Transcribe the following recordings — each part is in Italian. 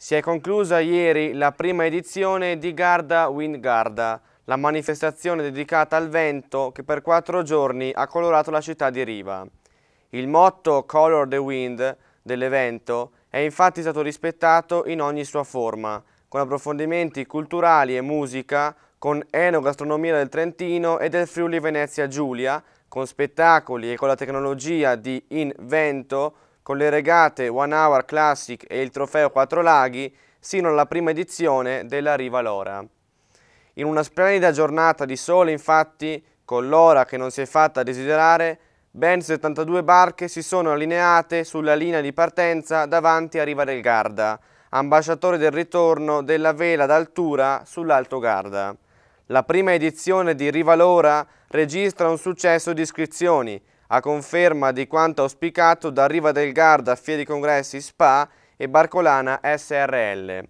Si è conclusa ieri la prima edizione di Garda Wind Garda, la manifestazione dedicata al vento che per quattro giorni ha colorato la città di Riva. Il motto Color the Wind dell'evento è infatti stato rispettato in ogni sua forma, con approfondimenti culturali e musica, con enogastronomia del Trentino e del Friuli Venezia Giulia, con spettacoli e con la tecnologia di Invento con le regate One Hour Classic e il trofeo Quattro Laghi sino alla prima edizione della Riva Lora. In una splendida giornata di sole, infatti, con l'ora che non si è fatta desiderare, ben 72 barche si sono allineate sulla linea di partenza davanti a Riva del Garda, ambasciatore del ritorno della vela d'altura sull'Alto Garda. La prima edizione di Riva Lora registra un successo di iscrizioni, a conferma di quanto auspicato da Riva del Garda Fieri Congressi SPA e Barcolana SRL.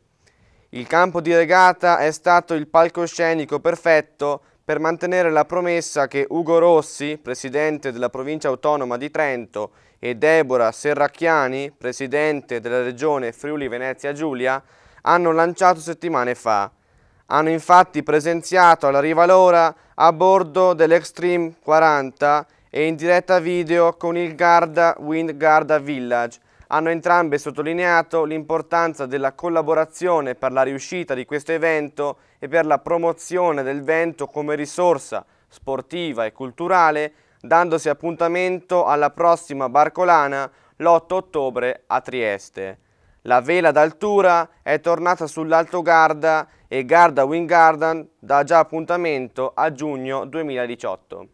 Il campo di regata è stato il palcoscenico perfetto per mantenere la promessa che Ugo Rossi, presidente della provincia autonoma di Trento, e Deborah Serracchiani, presidente della regione Friuli Venezia Giulia, hanno lanciato settimane fa. Hanno infatti presenziato alla Rivalora a bordo dell'Extreme 40 e in diretta video con il Garda Wind Garda Village. Hanno entrambe sottolineato l'importanza della collaborazione per la riuscita di questo evento e per la promozione del vento come risorsa sportiva e culturale, dandosi appuntamento alla prossima Barcolana l'8 ottobre a Trieste. La vela d'altura è tornata sull'Alto Garda e Garda Garden dà già appuntamento a giugno 2018.